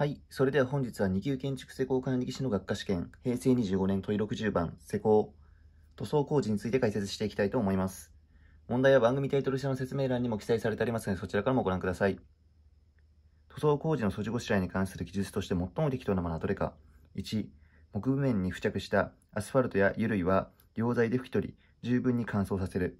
はい。それでは本日は2級建築施工管理技士の学科試験、平成25年問い60番、施工、塗装工事について解説していきたいと思います。問題は番組タイトル下の説明欄にも記載されてありますので、そちらからもご覧ください。塗装工事の素地ごしらえに関する記述として最も適当なものはどれか。1、木部面に付着したアスファルトや油類は、溶剤で拭き取り、十分に乾燥させる。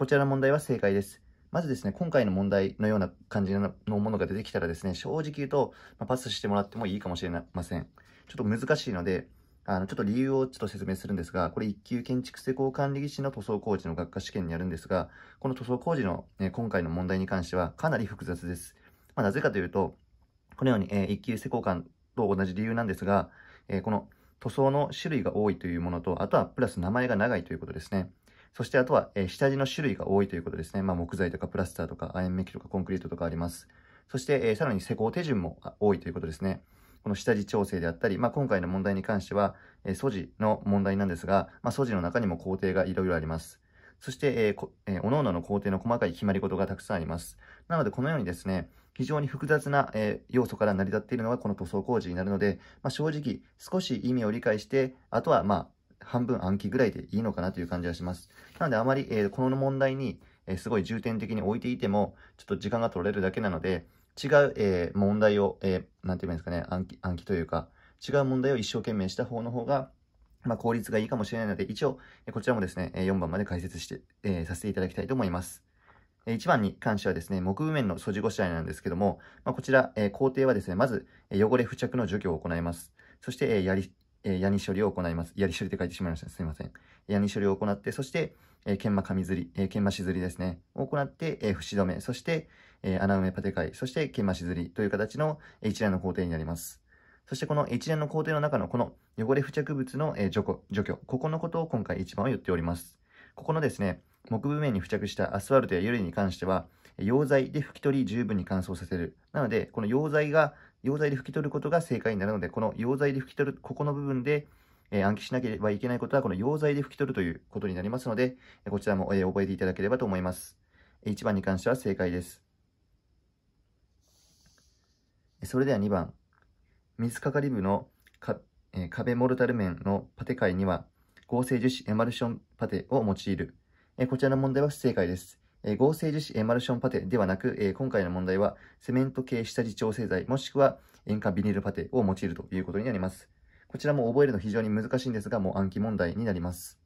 こちらの問題は正解です。まずですね、今回の問題のような感じのものが出てきたらですね、正直言うと、まあ、パスしてもらってもいいかもしれません。ちょっと難しいので、あの、ちょっと理由をちょっと説明するんですが、これ1級建築施工管理技師の塗装工事の学科試験にあるんですが、この塗装工事の、ね、今回の問題に関してはかなり複雑です。まあ、なぜかというと、このように、えー、1級施工官と同じ理由なんですが、えー、この塗装の種類が多いというものと、あとはプラス名前が長いということですね。そしてあとは、えー、下地の種類が多いということですね。まあ、木材とかプラスターとか亜鉛メッキとかコンクリートとかあります。そして、えー、さらに施工手順も多いということですね。この下地調整であったり、まあ、今回の問題に関しては、えー、素地の問題なんですが、まあ、素地の中にも工程がいろいろあります。そして、えーえー、おのおのの工程の細かい決まり事がたくさんあります。なので、このようにですね、非常に複雑な、えー、要素から成り立っているのがこの塗装工事になるので、まあ、正直少し意味を理解して、あとはまあ半分暗記ぐらいでいいのかなという感じがします。なのであまり、えー、この問題に、えー、すごい重点的に置いていても、ちょっと時間が取れるだけなので、違う、えー、問題を、えー、なんて言うんですかね、暗記、暗記というか、違う問題を一生懸命した方の方が、まあ、効率がいいかもしれないので、一応、こちらもですね、4番まで解説して、えー、させていただきたいと思います。1番に関してはですね、木部面の素地ご試合なんですけども、まあ、こちら、えー、工程はですね、まず、汚れ付着の除去を行います。そして、えー、やり、えー、ヤニ処理を行います。ヤニ処理って書いてしまいました。すいません。ヤニ処理を行って、そして、えー、研磨紙ずり、えー、研磨しずりですね。を行って、えー、節止め、そして、えー、穴埋めパテ解、そして研磨しずりという形の、え一連の工程になります。そしてこの一連の工程の中のこの汚れ付着物の、えー、除去、除去、ここのことを今回一番を言っております。ここのですね、木部面に付着したアスファルトや油類に関しては、溶剤で拭き取り十分に乾燥させる。なので、この溶剤が溶剤で拭き取ることが正解になるので、この溶剤で拭き取る、ここの部分で、えー、暗記しなければいけないことは、この溶剤で拭き取るということになりますので、こちらも、えー、覚えていただければと思います。1番に関しては正解です。それでは2番。水かかり部のか、えー、壁モルタル面のパテ界には、合成樹脂エマルションパテを用いる。えこちらの問題は不正解です。えー、合成樹脂、えマルションパテではなく、えー、今回の問題はセメント系下地調整剤もしくは塩化ビニルパテを用いるということになります。こちらも覚えるの非常に難しいんですが、もう暗記問題になります。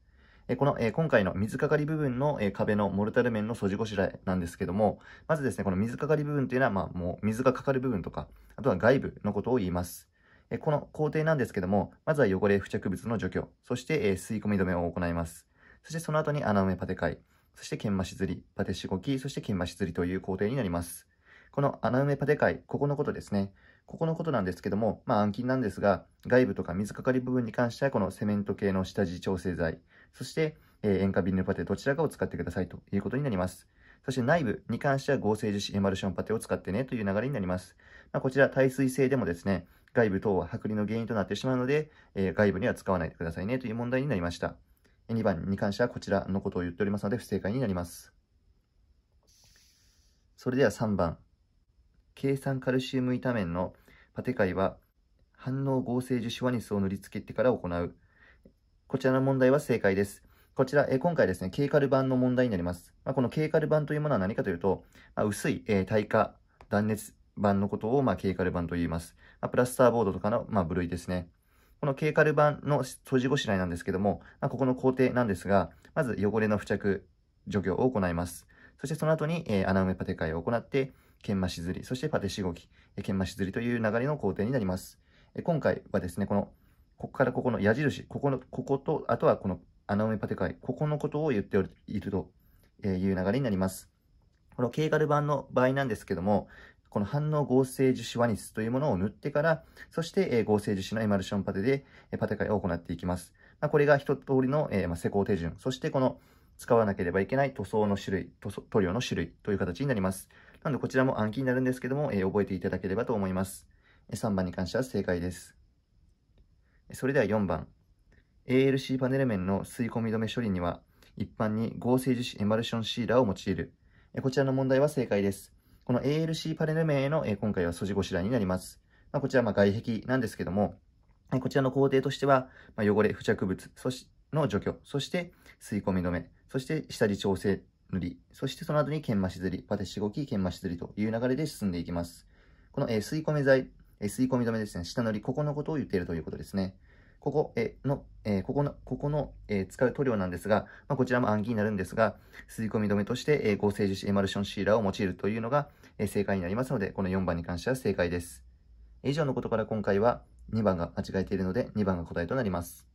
えこの、え今回の水かかり部分の、え壁のモルタル面の素地ごしらえなんですけども、まずですね、この水かかり部分というのは、まあ、もう水がかかる部分とか、あとは外部のことを言います。えこの工程なんですけども、まずは汚れ付着物の除去、そして、え吸い込み止めを行います。そしてその後に穴埋めパテ解。そして研磨し釣り、パテしごき、そして研磨し釣りという工程になります。この穴埋めパテ界、ここのことですね。ここのことなんですけども、まあ暗金なんですが、外部とか水かかり部分に関してはこのセメント系の下地調整剤、そして、えー、塩化ビニルパテどちらかを使ってくださいということになります。そして内部に関しては合成樹脂エマルションパテを使ってねという流れになります。まあ、こちら耐水性でもですね、外部等は剥離の原因となってしまうので、えー、外部には使わないでくださいねという問題になりました。2番に関してはこちらのことを言っておりますので不正解になります。それでは3番。計算カルシウム炒めのパテ解は反応合成樹脂ワニスを塗りつけてから行う。こちらの問題は正解です。こちら、え今回ですね、ケイカル版の問題になります。まあ、このケイカル版というものは何かというと、まあ、薄い、えー、耐火断熱板のことを、まあ、ケイカル板と言います。まあ、プラスターボードとかの、まあ、部類ですね。このケーカル板の掃除ごしらえなんですけども、まあ、ここの工程なんですが、まず汚れの付着、除去を行います。そしてその後に、えー、穴埋めパテ替えを行って、研磨しずり、そしてパテしごき、研磨しずりという流れの工程になります。え今回はですね、この、ここからここの矢印、ここの、ここと、あとはこの穴埋めパテ替え、ここのことを言っているという流れになります。このケーガル板の場合なんですけども、この反応合成樹脂ワニスというものを塗ってから、そして、え合成樹脂のエマルションパテで、えパテ替えを行っていきます。まあ、これが一通りの、えま施工手順、そしてこの使わなければいけない塗装の種類、塗塗料の種類という形になります。なのでこちらも暗記になるんですけども、え覚えていただければと思います。3番に関しては正解です。それでは4番。ALC パネル面の吸い込み止め処理には、一般に合成樹脂エマルションシーラーを用いる。こちらの問題は正解です。この ALC パネル名の、え今回は素地ご次第になります。まあ、こちらま外壁なんですけども、こちらの工程としては、ま汚れ、付着物そしの除去、そして吸い込み止め、そして下地調整塗り、そしてその後に研磨し塗り、パテしごき、研磨し塗りという流れで進んでいきます。この、え吸い込み剤、え吸い込み止めですね、下塗り、ここのことを言っているということですね。ここ、えの、えここの、ここの、え使う塗料なんですが、まあ、こちらも暗記になるんですが、吸い込み止めとして、え合成樹脂エマルションシーラーを用いるというのが、え正解になりますので、この4番に関しては正解です。以上のことから今回は2番が間違えているので、2番が答えとなります。